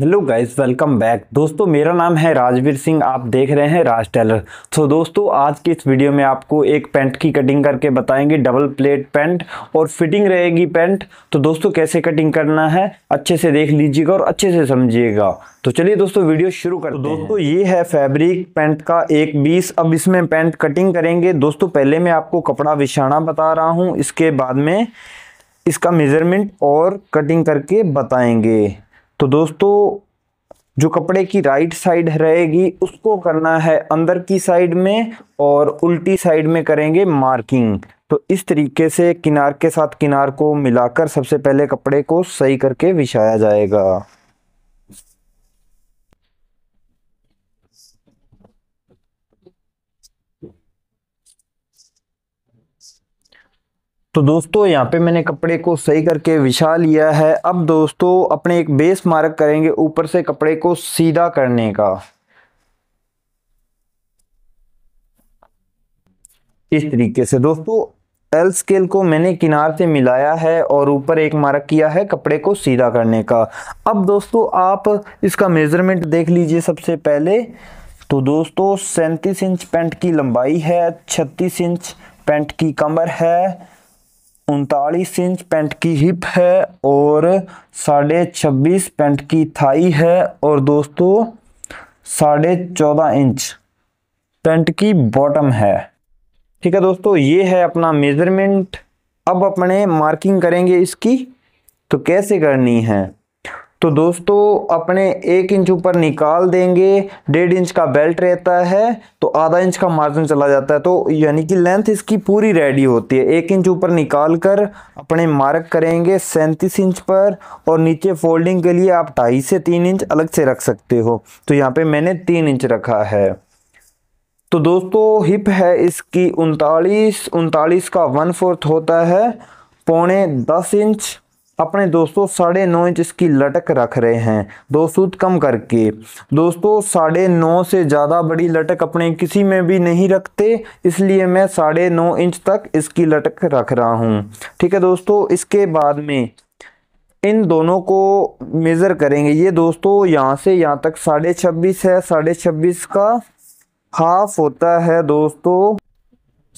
hello guys welcome back दोस्तों मेरा नाम है राजवीर सिंह आप देख रहे हैं राज टेलर तो दोस्तों आज की इस वीडियो में आपको एक पैंट की कटिंग करके बताएंगे डबल प्लेट पैंट और फिटिंग रहेगी पैंट तो दोस्तों कैसे कटिंग करना है अच्छे से देख लीजिएगा और अच्छे से समझिएगा तो चलिए दोस्तों वीडियो शुरू करते तो दोस्तों ये है फैब्रिक पैंट का एक बीस अब इसमें पैंट कटिंग करेंगे दोस्तों पहले मैं आपको कपड़ा बिछाना बता रहा हूँ इसके बाद में इसका मेजरमेंट और कटिंग करके बताएंगे तो दोस्तों जो कपड़े की राइट साइड रहेगी उसको करना है अंदर की साइड में और उल्टी साइड में करेंगे मार्किंग तो इस तरीके से किनार के साथ किनार को मिलाकर सबसे पहले कपड़े को सही करके बिछाया जाएगा तो दोस्तों यहाँ पे मैंने कपड़े को सही करके विछा लिया है अब दोस्तों अपने एक बेस मार्क करेंगे ऊपर से कपड़े को सीधा करने का इस तरीके से दोस्तों एल स्केल को मैंने किनार से मिलाया है और ऊपर एक मार्क किया है कपड़े को सीधा करने का अब दोस्तों आप इसका मेज़रमेंट देख लीजिए सबसे पहले तो दोस्तों सैंतीस इंच पैंट की लंबाई है छत्तीस इंच पैंट की कमर है उनतालीस इंच पेंट की हिप है और साढ़े छब्बीस पेंट की थाई है और दोस्तों साढ़े चौदह इंच पेंट की बॉटम है ठीक है दोस्तों ये है अपना मेज़रमेंट अब अपने मार्किंग करेंगे इसकी तो कैसे करनी है तो दोस्तों अपने एक इंच ऊपर निकाल देंगे डेढ़ इंच का बेल्ट रहता है तो आधा इंच का मार्जिन चला जाता है तो यानी कि लेंथ इसकी पूरी रेडी होती है एक इंच ऊपर निकाल कर अपने मार्क करेंगे सैंतीस इंच पर और नीचे फोल्डिंग के लिए आप ढाई से तीन इंच अलग से रख सकते हो तो यहाँ पे मैंने तीन इंच रखा है तो दोस्तों हिप है इसकी उनतालीस उनतालीस का वन फोर्थ होता है पौने दस इंच अपने दोस्तों साढ़े नौ इंच इसकी लटक रख रहे हैं दो सूत कम करके दोस्तों साढ़े नौ से ज़्यादा बड़ी लटक अपने किसी में भी नहीं रखते इसलिए मैं साढ़े नौ इंच तक इसकी लटक रख रहा हूँ ठीक है दोस्तों इसके बाद में इन दोनों को मेज़र करेंगे ये दोस्तों यहाँ से यहाँ तक साढ़े छब्बीस है साढ़े छब्बीस का हाफ होता है दोस्तों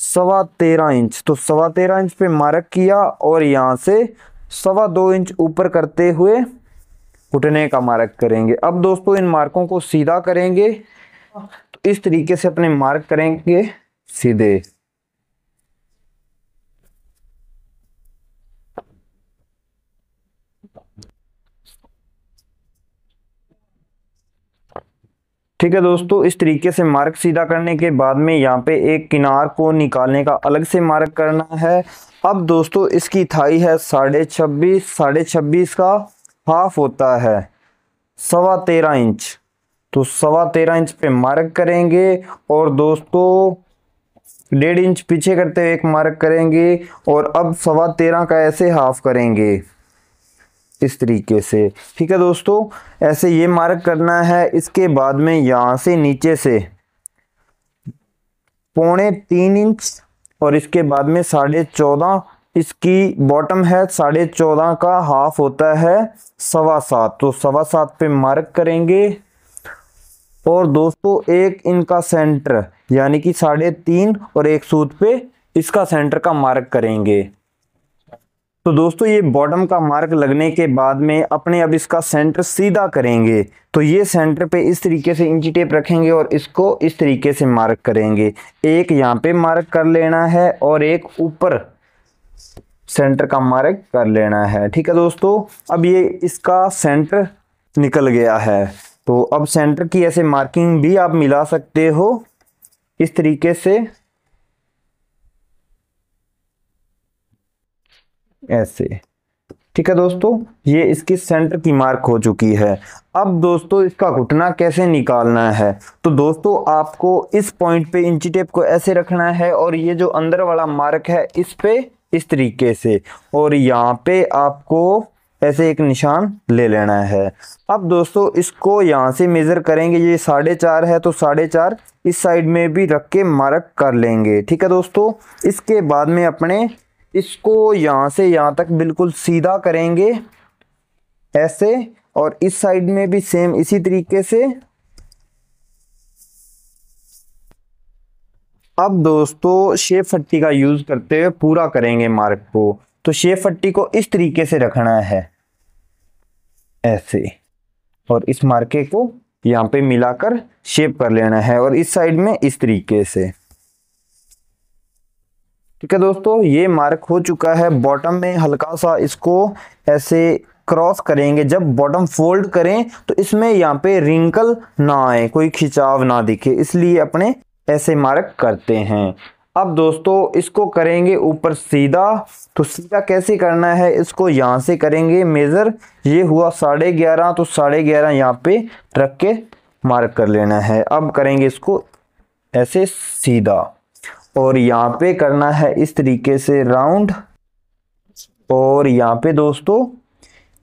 सवा तेरह इंच तो सवा तेरह इंच पे मार्क किया और यहाँ से सवा दो इंच ऊपर करते हुए घुटने का मार्क करेंगे अब दोस्तों इन मार्कों को सीधा करेंगे तो इस तरीके से अपने मार्क करेंगे सीधे ठीक है दोस्तों इस तरीके से मार्क सीधा करने के बाद में यहाँ पे एक किनार को निकालने का अलग से मार्क करना है अब दोस्तों इसकी थाई है साढ़े छब्बीस साढ़े छब्बीस का हाफ होता है सवा तेरह इंच तो सवा तेरह इंच पे मार्क करेंगे और दोस्तों डेढ़ इंच पीछे करते हुए एक मार्क करेंगे और अब सवा तेरह का ऐसे हाफ करेंगे इस तरीके से ठीक है दोस्तों ऐसे ये मार्क करना है इसके बाद में यहाँ से नीचे से पौने तीन इंच और इसके बाद में साढ़े चौदह इसकी बॉटम है साढ़े चौदह का हाफ होता है सवा सात तो सवा सात पे मार्क करेंगे और दोस्तों एक इनका सेंटर यानी कि साढ़े तीन और एक सूत पे इसका सेंटर का मार्क करेंगे तो दोस्तों ये बॉटम का मार्क लगने के बाद में अपने अब इसका सेंटर सीधा करेंगे तो ये सेंटर पे इस तरीके से इंची टेप रखेंगे और इसको इस तरीके से मार्क करेंगे एक यहाँ पे मार्क कर लेना है और एक ऊपर सेंटर का मार्क कर लेना है ठीक है दोस्तों अब ये इसका सेंटर निकल गया है तो अब सेंटर की ऐसे मार्किंग भी आप मिला सकते हो इस तरीके से ऐसे ठीक है दोस्तों ये इसकी सेंटर की मार्क हो चुकी है अब दोस्तों इसका घुटना कैसे निकालना है तो दोस्तों आपको इस पॉइंट पे इंची टेप को ऐसे रखना है और ये जो अंदर वाला मार्क है इस पे इस तरीके से और यहाँ पे आपको ऐसे एक निशान ले लेना है अब दोस्तों इसको यहाँ से मेज़र करेंगे ये साढ़े चार है तो साढ़े चार इस साइड में भी रख के मार्क कर लेंगे ठीक है दोस्तों इसके बाद में अपने इसको यहाँ से यहाँ तक बिल्कुल सीधा करेंगे ऐसे और इस साइड में भी सेम इसी तरीके से अब दोस्तों शेप फट्टी का यूज़ करते हुए पूरा करेंगे मार्क को तो शेप फट्टी को इस तरीके से रखना है ऐसे और इस मार्के को यहाँ पे मिलाकर शेप कर लेना है और इस साइड में इस तरीके से ठीक है दोस्तों ये मार्क हो चुका है बॉटम में हल्का सा इसको ऐसे क्रॉस करेंगे जब बॉटम फोल्ड करें तो इसमें यहाँ पे रिंकल ना आए कोई खिंचाव ना दिखे इसलिए अपने ऐसे मार्क करते हैं अब दोस्तों इसको करेंगे ऊपर सीधा तो सीधा कैसे करना है इसको यहाँ से करेंगे मेज़र ये हुआ साढ़े ग्यारह तो साढ़े ग्यारह यहाँ पे रख के मार्क कर लेना है अब करेंगे इसको ऐसे सीधा और यहाँ पे करना है इस तरीके से राउंड और यहाँ पे दोस्तों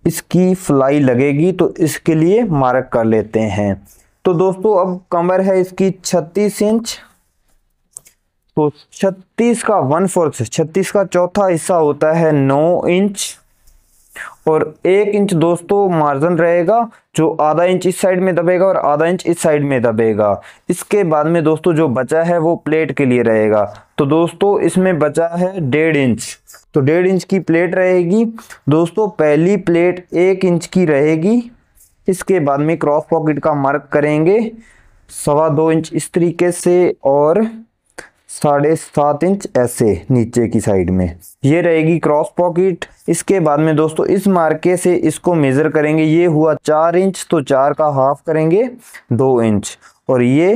इसकी फ्लाई लगेगी तो इसके लिए मार्क कर लेते हैं तो दोस्तों अब कमर है इसकी 36 इंच तो 36 का वन फोर्थ 36 का चौथा हिस्सा होता है 9 इंच और एक इंच दोस्तों मार्जिन रहेगा जो आधा इंच इस साइड में दबेगा और आधा इंच इस साइड में दबेगा इसके बाद में दोस्तों जो बचा है वो प्लेट के लिए रहेगा तो दोस्तों इसमें बचा है डेढ़ इंच तो डेढ़ इंच की प्लेट रहेगी दोस्तों पहली प्लेट एक इंच की रहेगी इसके बाद में क्रॉस पॉकेट का मार्क करेंगे सवा दो इंच इस तरीके से और साढ़े सात इंच ऐसे नीचे की साइड में ये रहेगी क्रॉस पॉकेट इसके बाद में दोस्तों इस मार्के से इसको मेज़र करेंगे ये हुआ चार इंच तो चार का हाफ करेंगे दो इंच और ये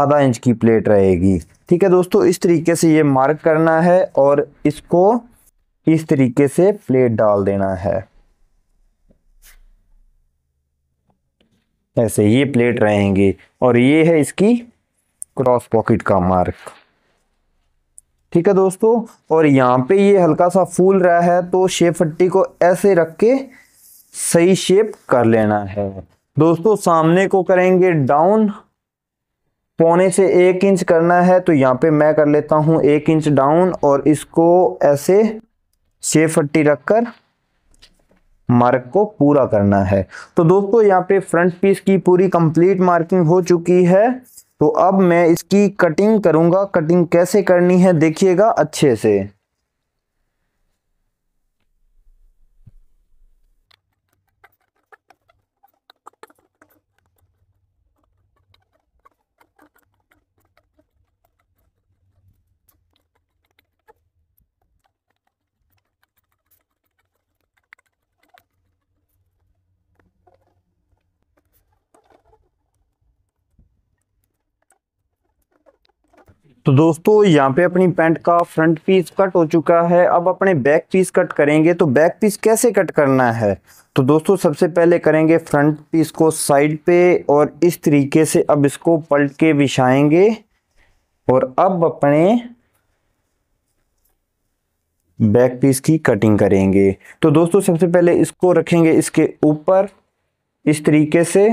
आधा इंच की प्लेट रहेगी ठीक है दोस्तों इस तरीके से ये मार्क करना है और इसको इस तरीके से प्लेट डाल देना है ऐसे ये प्लेट रहेंगे और ये है इसकी क्रॉस पॉकेट का मार्क ठीक है दोस्तों और यहाँ पे ये हल्का सा फूल रहा है तो शेप फट्टी को ऐसे रख के सही शेप कर लेना है दोस्तों सामने को करेंगे डाउन पौने से एक इंच करना है तो यहाँ पे मैं कर लेता हूँ एक इंच डाउन और इसको ऐसे शेप फट्टी रखकर मार्क को पूरा करना है तो दोस्तों यहाँ पे फ्रंट पीस की पूरी कंप्लीट मार्किंग हो चुकी है तो अब मैं इसकी कटिंग करूँगा कटिंग कैसे करनी है देखिएगा अच्छे से तो दोस्तों यहाँ पे अपनी पैंट का फ्रंट पीस कट हो चुका है अब अपने बैक पीस कट करेंगे तो बैक पीस कैसे कट करना है तो दोस्तों सबसे पहले करेंगे फ्रंट पीस को साइड पे और इस तरीके से अब इसको पलट के बिछाएंगे और अब अपने बैक पीस की कटिंग करेंगे तो दोस्तों सबसे पहले इसको रखेंगे इसके ऊपर इस तरीके से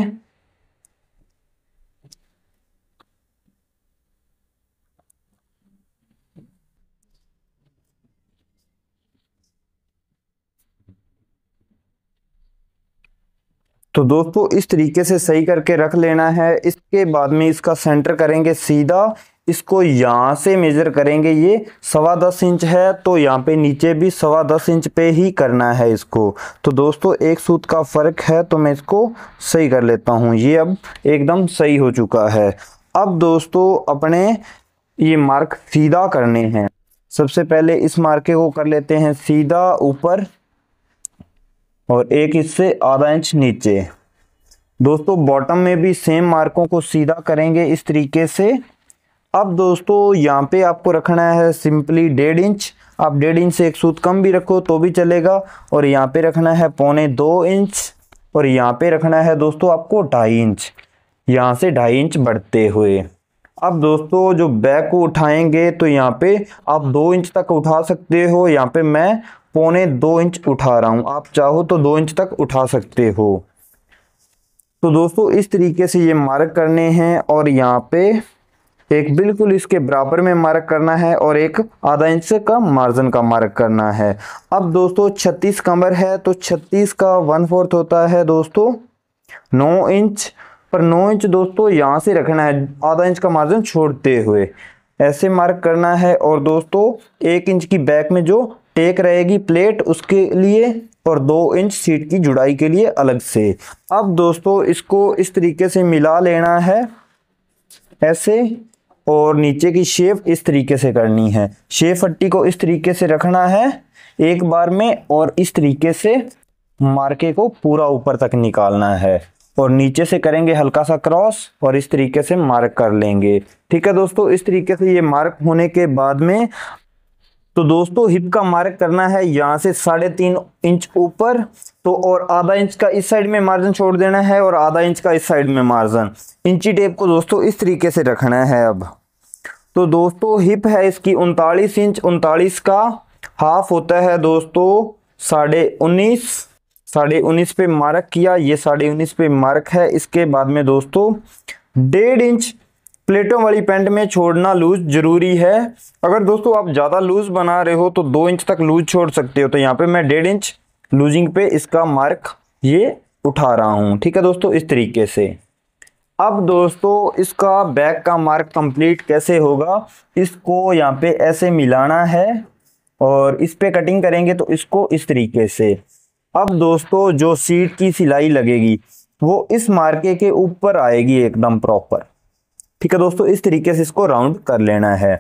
तो दोस्तों इस तरीके से सही करके रख लेना है इसके बाद में इसका सेंटर करेंगे सीधा इसको यहाँ से मेजर करेंगे ये सवा दस इंच है तो यहाँ पे नीचे भी सवा दस इंच पे ही करना है इसको तो दोस्तों एक सूत का फ़र्क है तो मैं इसको सही कर लेता हूँ ये अब एकदम सही हो चुका है अब दोस्तों अपने ये मार्क सीधा करने हैं सबसे पहले इस मार्के को कर लेते हैं सीधा ऊपर और एक इससे आधा इंच नीचे दोस्तों बॉटम में भी सेम मार्कों को सीधा करेंगे इस तरीके से अब दोस्तों यहाँ पे आपको रखना है सिंपली डेढ़ इंच आप डेढ़ इंच से एक सूत कम भी रखो तो भी चलेगा और यहाँ पे रखना है पौने दो इंच और यहाँ पे रखना है दोस्तों आपको ढाई इंच यहाँ से ढाई इंच बढ़ते हुए अब दोस्तों जो बैक को उठाएंगे तो यहाँ पे आप दो इंच तक उठा सकते हो यहाँ पे मैं पौने दो इंच उठा रहा हूं आप चाहो तो दो इंच तक उठा सकते हो तो दोस्तों इस तरीके से ये मार्क करने हैं और यहाँ पे एक बिल्कुल इसके बराबर में मार्क करना है और एक आधा इंच का मार्जिन का मार्क करना है अब दोस्तों 36 कमर है तो 36 का वन फोर्थ होता है दोस्तों 9 इंच पर 9 इंच दोस्तों यहाँ से रखना है आधा इंच का मार्जिन छोड़ते हुए ऐसे मार्क करना है और दोस्तों एक इंच की बैक में जो टेक रहेगी प्लेट उसके लिए और दो इंच सीट की जुड़ाई के लिए अलग से अब दोस्तों इसको इस तरीके से मिला लेना है ऐसे और नीचे की शेप इस तरीके से करनी है शेप हट्टी को इस तरीके से रखना है एक बार में और इस तरीके से मार्के को पूरा ऊपर तक निकालना है और नीचे से करेंगे हल्का सा क्रॉस और इस तरीके से मार्क कर लेंगे ठीक है दोस्तों इस तरीके से ये मार्क होने के बाद में तो दोस्तों हिप का मार्क करना है यहाँ से साढ़े तीन इंच ऊपर तो और आधा इंच का इस साइड में मार्जिन छोड़ देना है और आधा इंच का इस साइड में मार्जिन इंची टेप को दोस्तों इस तरीके से रखना है अब तो दोस्तों हिप है इसकी उनतालीस इंच उनतालीस का हाफ होता है दोस्तों साढ़े उन्नीस साढ़े उन्नीस पे मार्क किया ये साढ़े उन्नीस पे मार्क है इसके बाद में दोस्तों डेढ़ इंच प्लेटों वाली पैंट में छोड़ना लूज ज़रूरी है अगर दोस्तों आप ज़्यादा लूज बना रहे हो तो दो इंच तक लूज छोड़ सकते हो तो यहाँ पे मैं डेढ़ इंच लूजिंग पे इसका मार्क ये उठा रहा हूँ ठीक है दोस्तों इस तरीके से अब दोस्तों इसका बैक का मार्क कंप्लीट कैसे होगा इसको यहाँ पे ऐसे मिलाना है और इस पर कटिंग करेंगे तो इसको इस तरीके से अब दोस्तों जो सीट की सिलाई लगेगी वो इस मार्के के ऊपर आएगी एकदम प्रॉपर ठीक है दोस्तों इस तरीके से इसको राउंड कर लेना है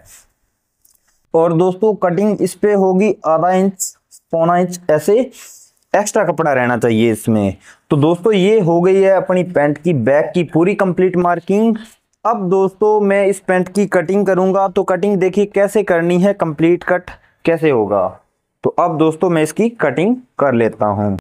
और दोस्तों कटिंग इस पे होगी आधा इंच पौना इंच ऐसे एक्स्ट्रा कपड़ा रहना चाहिए इसमें तो दोस्तों ये हो गई है अपनी पैंट की बैक की पूरी कंप्लीट मार्किंग अब दोस्तों मैं इस पैंट की कटिंग करूंगा तो कटिंग देखिए कैसे करनी है कंप्लीट कट कैसे होगा तो अब दोस्तों मैं इसकी कटिंग कर लेता हूं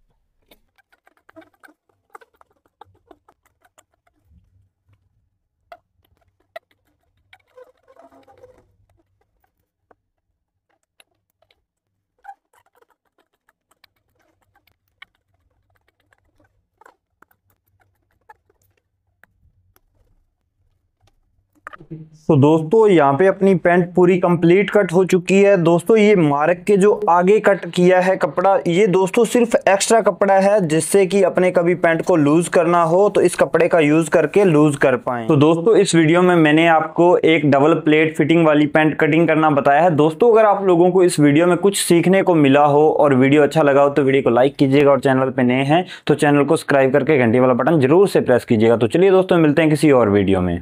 तो दोस्तों यहाँ पे अपनी पैंट पूरी कंप्लीट कट हो चुकी है दोस्तों ये मार्क के जो आगे कट किया है कपड़ा ये दोस्तों सिर्फ एक्स्ट्रा कपड़ा है जिससे कि अपने कभी पैंट को लूज करना हो तो इस कपड़े का यूज करके लूज कर पाए तो दोस्तों इस वीडियो में मैंने आपको एक डबल प्लेट फिटिंग वाली पैंट कटिंग करना बताया है दोस्तों अगर आप लोगों को इस वीडियो में कुछ सीखने को मिला हो और वीडियो अच्छा लगा हो तो वीडियो को लाइक कीजिएगा और चैनल पर नए हैं तो चैनल को सब्सक्राइब करके घंटे वाला बटन जरूर से प्रेस कीजिएगा तो चलिए दोस्तों मिलते हैं किसी और वीडियो में